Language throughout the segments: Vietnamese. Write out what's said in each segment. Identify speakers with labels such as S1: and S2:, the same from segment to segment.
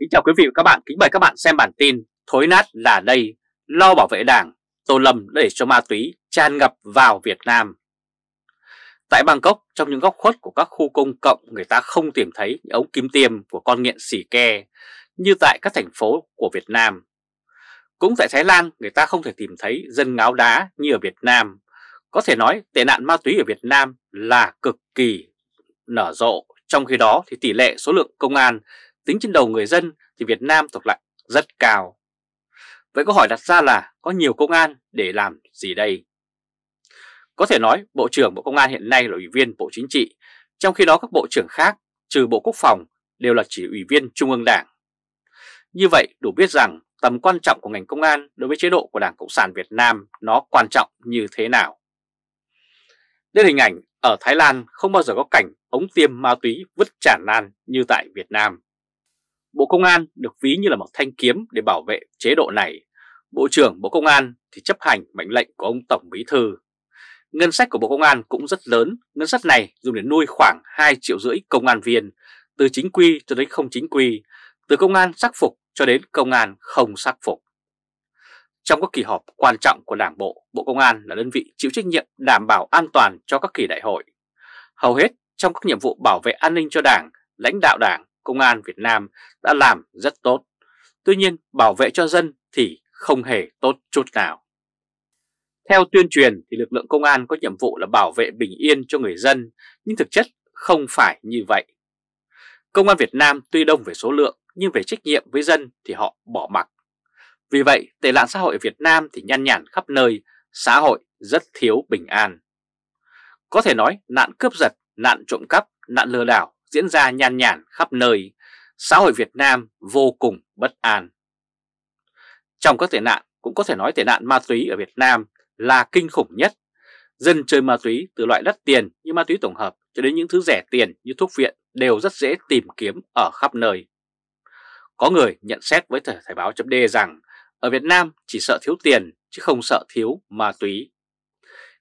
S1: Kính chào quý vị và các bạn, kính mời các bạn xem bản tin Thối nát là đây, lo bảo vệ đảng, Tô Lâm để cho ma túy tràn ngập vào Việt Nam Tại Bangkok, trong những góc khuất của các khu công cộng người ta không tìm thấy những ống kim tiêm của con nghiện xỉ ke như tại các thành phố của Việt Nam. Cũng tại Thái Lan, người ta không thể tìm thấy dân ngáo đá như ở Việt Nam. Có thể nói tệ nạn ma túy ở Việt Nam là cực kỳ nở rộ, trong khi đó thì tỷ lệ số lượng công an tính trên đầu người dân thì Việt Nam thuộc lại rất cao. Vậy câu hỏi đặt ra là có nhiều công an để làm gì đây? Có thể nói Bộ trưởng Bộ Công an hiện nay là Ủy viên Bộ Chính trị, trong khi đó các Bộ trưởng khác trừ Bộ Quốc phòng đều là chỉ Ủy viên Trung ương Đảng. Như vậy đủ biết rằng tầm quan trọng của ngành công an đối với chế độ của Đảng Cộng sản Việt Nam nó quan trọng như thế nào. Đây hình ảnh ở Thái Lan không bao giờ có cảnh ống tiêm ma túy vứt tràn lan như tại Việt Nam. Bộ Công an được ví như là một thanh kiếm để bảo vệ chế độ này. Bộ trưởng Bộ Công an thì chấp hành mệnh lệnh của ông Tổng Bí Thư. Ngân sách của Bộ Công an cũng rất lớn, ngân sách này dùng để nuôi khoảng 2 triệu rưỡi công an viên, từ chính quy cho đến không chính quy, từ công an sắc phục cho đến công an không sắc phục. Trong các kỳ họp quan trọng của Đảng Bộ, Bộ Công an là đơn vị chịu trách nhiệm đảm bảo an toàn cho các kỳ đại hội. Hầu hết trong các nhiệm vụ bảo vệ an ninh cho Đảng, lãnh đạo Đảng Công an Việt Nam đã làm rất tốt. Tuy nhiên bảo vệ cho dân thì không hề tốt chút nào. Theo tuyên truyền thì lực lượng công an có nhiệm vụ là bảo vệ bình yên cho người dân, nhưng thực chất không phải như vậy. Công an Việt Nam tuy đông về số lượng nhưng về trách nhiệm với dân thì họ bỏ mặc. Vì vậy tệ nạn xã hội ở Việt Nam thì nhan nhản khắp nơi, xã hội rất thiếu bình an. Có thể nói nạn cướp giật, nạn trộm cắp, nạn lừa đảo diễn ra nhàn nhản khắp nơi, xã hội Việt Nam vô cùng bất an. Trong các tệ nạn, cũng có thể nói tệ nạn ma túy ở Việt Nam là kinh khủng nhất. Dân chơi ma túy từ loại đắt tiền như ma túy tổng hợp cho đến những thứ rẻ tiền như thuốc viện đều rất dễ tìm kiếm ở khắp nơi. Có người nhận xét với Thời Thái báo .d rằng ở Việt Nam chỉ sợ thiếu tiền chứ không sợ thiếu ma túy.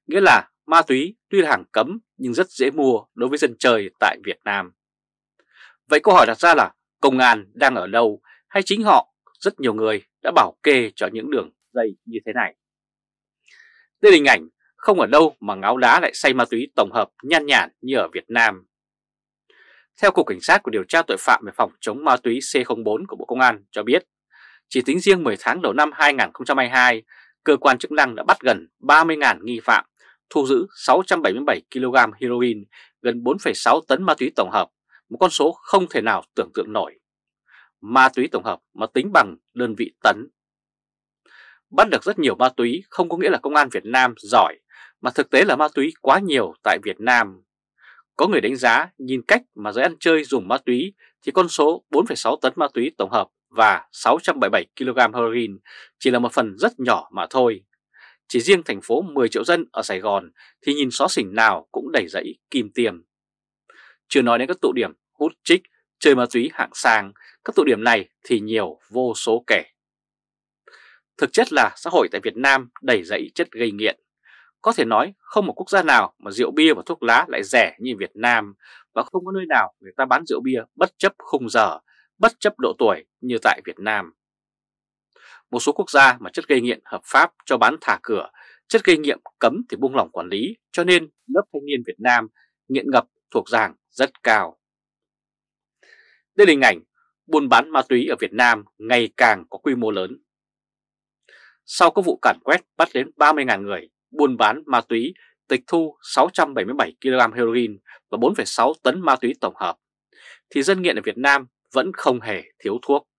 S1: Nghĩa là ma túy tuy là hàng cấm nhưng rất dễ mua đối với dân chơi tại Việt Nam. Vậy câu hỏi đặt ra là công an đang ở đâu hay chính họ rất nhiều người đã bảo kê cho những đường dây như thế này. Đây là hình ảnh không ở đâu mà ngáo đá lại say ma túy tổng hợp nhan nhản như ở Việt Nam. Theo Cục Cảnh sát của điều tra tội phạm về phòng chống ma túy C04 của Bộ Công an cho biết, chỉ tính riêng 10 tháng đầu năm 2022, cơ quan chức năng đã bắt gần 30.000 nghi phạm, thu giữ 677 kg heroin, gần 4,6 tấn ma túy tổng hợp, một con số không thể nào tưởng tượng nổi. Ma túy tổng hợp mà tính bằng đơn vị tấn. Bắt được rất nhiều ma túy không có nghĩa là công an Việt Nam giỏi, mà thực tế là ma túy quá nhiều tại Việt Nam. Có người đánh giá nhìn cách mà giới ăn chơi dùng ma túy thì con số 4,6 tấn ma túy tổng hợp và 677 kg heroin chỉ là một phần rất nhỏ mà thôi. Chỉ riêng thành phố 10 triệu dân ở Sài Gòn thì nhìn xó xỉnh nào cũng đầy rẫy kim tiềm. Chưa nói đến các tụ điểm hút trích, chơi ma túy hạng sang các tụ điểm này thì nhiều vô số kể. Thực chất là xã hội tại Việt Nam đầy dậy chất gây nghiện. Có thể nói không một quốc gia nào mà rượu bia và thuốc lá lại rẻ như Việt Nam và không có nơi nào người ta bán rượu bia bất chấp khung giờ, bất chấp độ tuổi như tại Việt Nam. Một số quốc gia mà chất gây nghiện hợp pháp cho bán thả cửa, chất gây nghiện cấm thì buông lỏng quản lý, cho nên lớp thanh niên Việt Nam nghiện ngập thuộc dạng rất cao. Đây là hình ảnh buôn bán ma túy ở Việt Nam ngày càng có quy mô lớn. Sau các vụ cản quét bắt đến 30.000 người buôn bán ma túy, tịch thu 677 kg heroin và 4,6 tấn ma túy tổng hợp, thì dân nghiện ở Việt Nam vẫn không hề thiếu thuốc.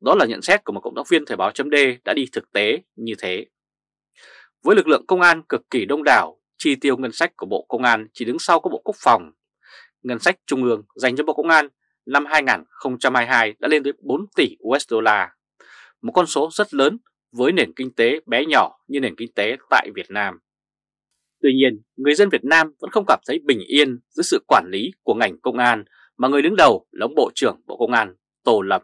S1: Đó là nhận xét của một cộng tác viên Thời báo chấm đã đi thực tế như thế. Với lực lượng công an cực kỳ đông đảo, chi tiêu ngân sách của Bộ Công an chỉ đứng sau của Bộ Quốc phòng, ngân sách trung ương dành cho Bộ Công an năm 2022 đã lên tới 4 tỷ USD, một con số rất lớn với nền kinh tế bé nhỏ như nền kinh tế tại Việt Nam. Tuy nhiên, người dân Việt Nam vẫn không cảm thấy bình yên dưới sự quản lý của ngành công an mà người đứng đầu là ông Bộ trưởng Bộ Công an Tô Lâm.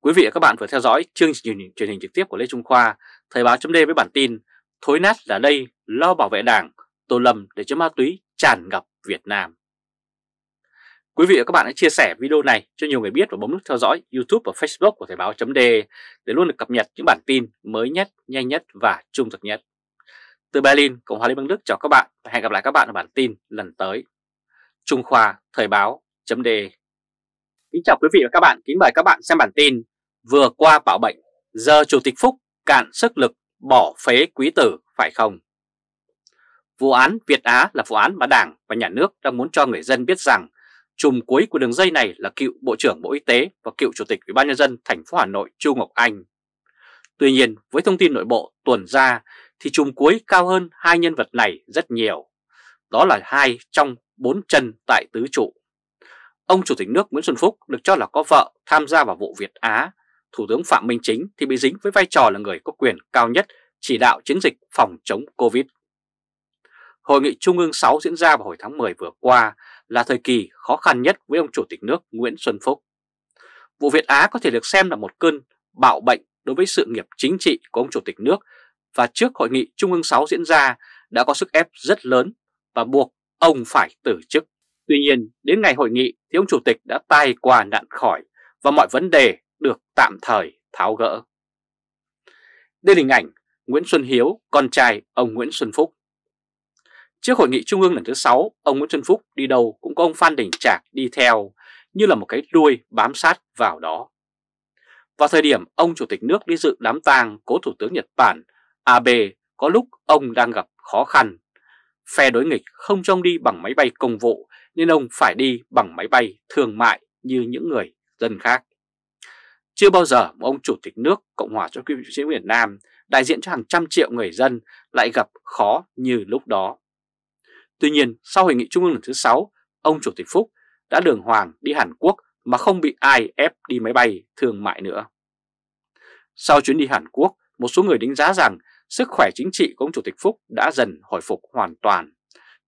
S1: Quý vị và các bạn vừa theo dõi chương trình truyền hình trực tiếp của Lê Trung Khoa, Thời báo chấm với bản tin Thối nát là đây, lo bảo vệ đảng, Tô Lâm để chấm ma túy tràn ngập Việt Nam. Quý vị và các bạn hãy chia sẻ video này cho nhiều người biết và bấm nút theo dõi YouTube và Facebook của Thời báo .d để luôn được cập nhật những bản tin mới nhất, nhanh nhất và trung thực nhất. Từ Berlin, Cộng hòa Liên bang Đức chào các bạn và hẹn gặp lại các bạn ở bản tin lần tới. Trung Khoa Thời báo .d Kính chào quý vị và các bạn, kính mời các bạn xem bản tin Vừa qua bạo bệnh, giờ Chủ tịch Phúc cạn sức lực bỏ phế quý tử phải không? Vụ án Việt Á là vụ án mà Đảng và Nhà nước đang muốn cho người dân biết rằng chùm cuối của đường dây này là cựu Bộ trưởng Bộ Y tế và cựu Chủ tịch Ủy ban nhân dân thành phố Hà Nội Chu Ngọc Anh. Tuy nhiên, với thông tin nội bộ tuần ra thì chùm cuối cao hơn hai nhân vật này rất nhiều. Đó là hai trong bốn chân tại tứ trụ. Ông Chủ tịch nước Nguyễn Xuân Phúc được cho là có vợ tham gia vào vụ Việt Á. Thủ tướng Phạm Minh Chính thì bị dính với vai trò là người có quyền cao nhất chỉ đạo chiến dịch phòng chống Covid. Hội nghị Trung ương 6 diễn ra vào hồi tháng 10 vừa qua là thời kỳ khó khăn nhất với ông Chủ tịch nước Nguyễn Xuân Phúc. Vụ Việt Á có thể được xem là một cơn bạo bệnh đối với sự nghiệp chính trị của ông Chủ tịch nước và trước hội nghị Trung ương 6 diễn ra đã có sức ép rất lớn và buộc ông phải từ chức. Tuy nhiên, đến ngày hội nghị thì ông Chủ tịch đã tai qua nạn khỏi và mọi vấn đề được tạm thời tháo gỡ. Đây là hình ảnh Nguyễn Xuân Hiếu, con trai ông Nguyễn Xuân Phúc Trước hội nghị trung ương lần thứ 6, ông Nguyễn Xuân Phúc đi đâu cũng có ông Phan Đình Trạc đi theo, như là một cái đuôi bám sát vào đó. Vào thời điểm ông Chủ tịch nước đi dự đám tang cố Thủ tướng Nhật Bản Abe, có lúc ông đang gặp khó khăn. Phe đối nghịch không cho ông đi bằng máy bay công vụ nên ông phải đi bằng máy bay thương mại như những người dân khác. Chưa bao giờ mà ông Chủ tịch nước Cộng hòa cho Quy sĩ Việt Nam đại diện cho hàng trăm triệu người dân lại gặp khó như lúc đó. Tuy nhiên, sau hội nghị trung ương lần thứ 6, ông Chủ tịch Phúc đã đường hoàng đi Hàn Quốc mà không bị ai ép đi máy bay thương mại nữa. Sau chuyến đi Hàn Quốc, một số người đánh giá rằng sức khỏe chính trị của ông Chủ tịch Phúc đã dần hồi phục hoàn toàn.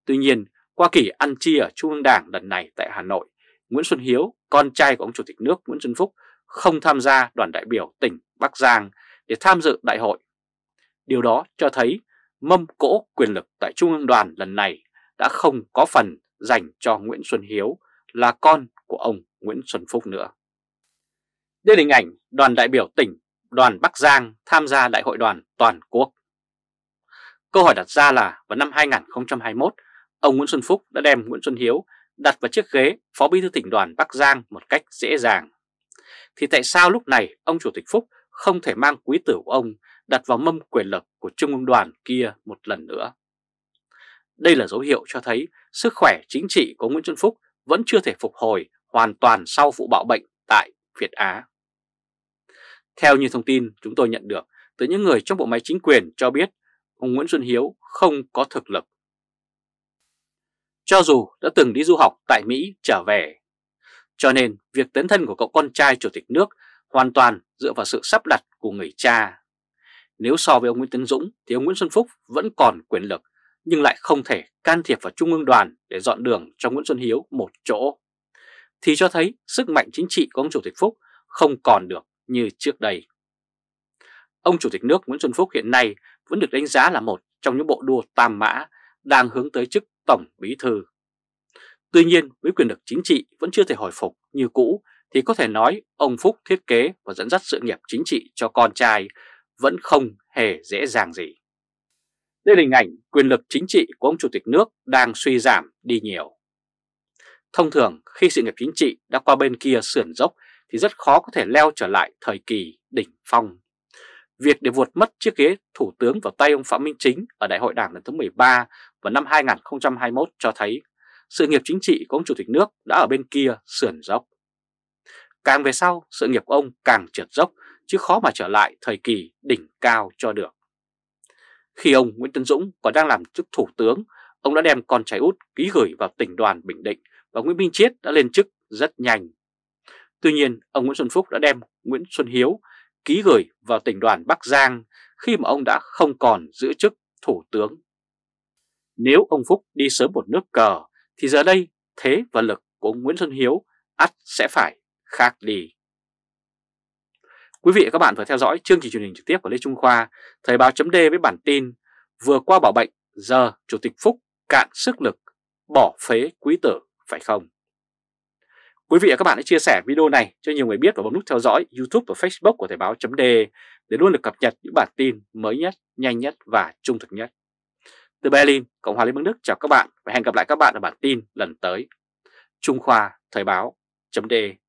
S1: Tuy nhiên, qua kỳ ăn chia ở Trung ương Đảng lần này tại Hà Nội, Nguyễn Xuân Hiếu, con trai của ông Chủ tịch nước Nguyễn Xuân Phúc, không tham gia đoàn đại biểu tỉnh Bắc Giang để tham dự đại hội. Điều đó cho thấy mâm cỗ quyền lực tại Trung ương đoàn lần này đã không có phần dành cho Nguyễn Xuân Hiếu là con của ông Nguyễn Xuân Phúc nữa. Đây là hình ảnh đoàn đại biểu tỉnh, đoàn Bắc Giang tham gia Đại hội đoàn toàn quốc. Câu hỏi đặt ra là vào năm 2021, ông Nguyễn Xuân Phúc đã đem Nguyễn Xuân Hiếu đặt vào chiếc ghế Phó Bí thư tỉnh đoàn Bắc Giang một cách dễ dàng. Thì tại sao lúc này ông Chủ tịch Phúc không thể mang quý tử của ông đặt vào mâm quyền lực của Trung ương đoàn kia một lần nữa? Đây là dấu hiệu cho thấy sức khỏe chính trị của Nguyễn Xuân Phúc vẫn chưa thể phục hồi hoàn toàn sau vụ bạo bệnh tại Việt Á. Theo như thông tin chúng tôi nhận được từ những người trong bộ máy chính quyền cho biết ông Nguyễn Xuân Hiếu không có thực lực. Cho dù đã từng đi du học tại Mỹ trở về, cho nên việc tấn thân của cậu con trai chủ tịch nước hoàn toàn dựa vào sự sắp đặt của người cha. Nếu so với ông Nguyễn Tấn Dũng thì ông Nguyễn Xuân Phúc vẫn còn quyền lực nhưng lại không thể can thiệp vào Trung ương đoàn để dọn đường cho Nguyễn Xuân Hiếu một chỗ, thì cho thấy sức mạnh chính trị của ông Chủ tịch Phúc không còn được như trước đây. Ông Chủ tịch nước Nguyễn Xuân Phúc hiện nay vẫn được đánh giá là một trong những bộ đua tam mã đang hướng tới chức Tổng Bí Thư. Tuy nhiên, với quyền lực chính trị vẫn chưa thể hồi phục như cũ, thì có thể nói ông Phúc thiết kế và dẫn dắt sự nghiệp chính trị cho con trai vẫn không hề dễ dàng gì. Đây là hình ảnh quyền lực chính trị của ông chủ tịch nước đang suy giảm đi nhiều. Thông thường khi sự nghiệp chính trị đã qua bên kia sườn dốc thì rất khó có thể leo trở lại thời kỳ đỉnh phong. Việc để vuột mất chiếc ghế thủ tướng vào tay ông Phạm Minh Chính ở Đại hội Đảng lần thứ 13 vào năm 2021 cho thấy sự nghiệp chính trị của ông Chủ tịch nước đã ở bên kia sườn dốc. Càng về sau, sự nghiệp ông càng trượt dốc chứ khó mà trở lại thời kỳ đỉnh cao cho được. Khi ông Nguyễn Tân Dũng còn đang làm chức thủ tướng, ông đã đem con trai út ký gửi vào tỉnh đoàn Bình Định và Nguyễn Minh Chiết đã lên chức rất nhanh. Tuy nhiên, ông Nguyễn Xuân Phúc đã đem Nguyễn Xuân Hiếu ký gửi vào tỉnh đoàn Bắc Giang khi mà ông đã không còn giữ chức thủ tướng. Nếu ông Phúc đi sớm một nước cờ thì giờ đây thế và lực của Nguyễn Xuân Hiếu ắt sẽ phải khác đi. Quý vị và các bạn vừa theo dõi chương trình truyền hình trực tiếp của Lê Trung Khoa, Thời báo chấm với bản tin Vừa qua bảo bệnh, giờ Chủ tịch Phúc cạn sức lực, bỏ phế quý tử, phải không? Quý vị và các bạn hãy chia sẻ video này cho nhiều người biết và bấm nút theo dõi YouTube và Facebook của Thời báo chấm để luôn được cập nhật những bản tin mới nhất, nhanh nhất và trung thực nhất. Từ Berlin, Cộng hòa Liên bang Đức chào các bạn và hẹn gặp lại các bạn ở bản tin lần tới. Trung Khoa Thời báo chấm